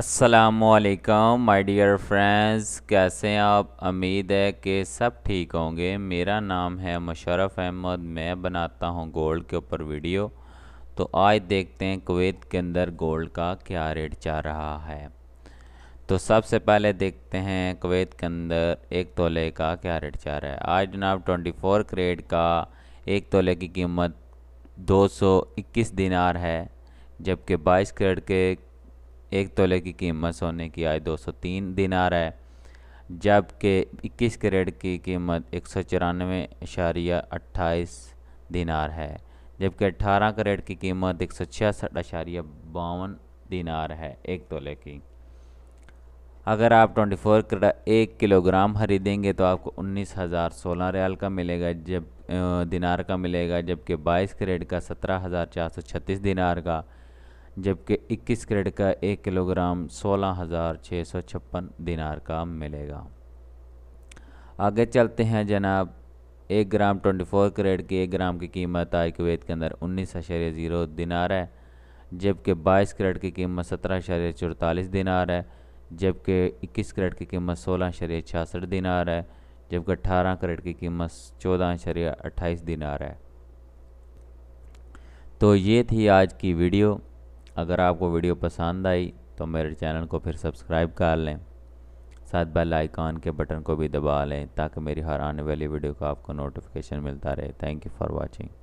असलकम my dear friends कैसे हैं आप उम्मीद है कि सब ठीक होंगे मेरा नाम है मुशरफ अहमद मैं बनाता हूं गोल्ड के ऊपर वीडियो तो आज देखते हैं कुवैत के अंदर गोल्ड का क्या रेट जा रहा है तो सबसे पहले देखते हैं कुवैत के अंदर एक तोले का क्या रेट जा रहा है आज जनाब 24 करेट का एक तोले की कीमत 221 दिनार है जबकि 22 करेट के एक तोले की कीमत सोने की आज 203 दिनार है जबकि इक्कीस करेट की कीमत एक सौ चौरानवे इशारिया अट्ठाईस दिनार है जबकि अट्ठारह करेट की कीमत एक सौ छियासठ अशारिया बावन दिनार है एक तोले की अगर आप 24 करेट एक किलोग्राम खरीदेंगे तो आपको उन्नीस हज़ार सोलह रियाल का मिलेगा जब दिनार का मिलेगा जबकि बाईस करेट का सत्रह हज़ार चार सौ छत्तीस दिनार का जबकि 21 करेट का एक किलोग्राम सोलह हज़ार छः सौ छप्पन दिनार का मिलेगा आगे चलते हैं जनाब एक ग्राम 24 करेट के एक ग्राम की कीमत आय कुवैत के अंदर उन्नीस अशर्य ज़ीरो दिनार है जबकि 22 करेट की कीमत सत्रह अशर्य चौतालीस दिनार है जबकि 21 करेट की कीमत सोलह अशर्य छियासठ दिनार है जबकि 18 करेट की कीमत चौदह अशर्य अट्ठाईस दिनार है तो ये थी आज की वीडियो अगर आपको वीडियो पसंद आई तो मेरे चैनल को फिर सब्सक्राइब कर लें साथ बेल आइकॉन के बटन को भी दबा लें ताकि मेरी हर आने वाली वीडियो का आपको नोटिफिकेशन मिलता रहे थैंक यू फॉर वॉचिंग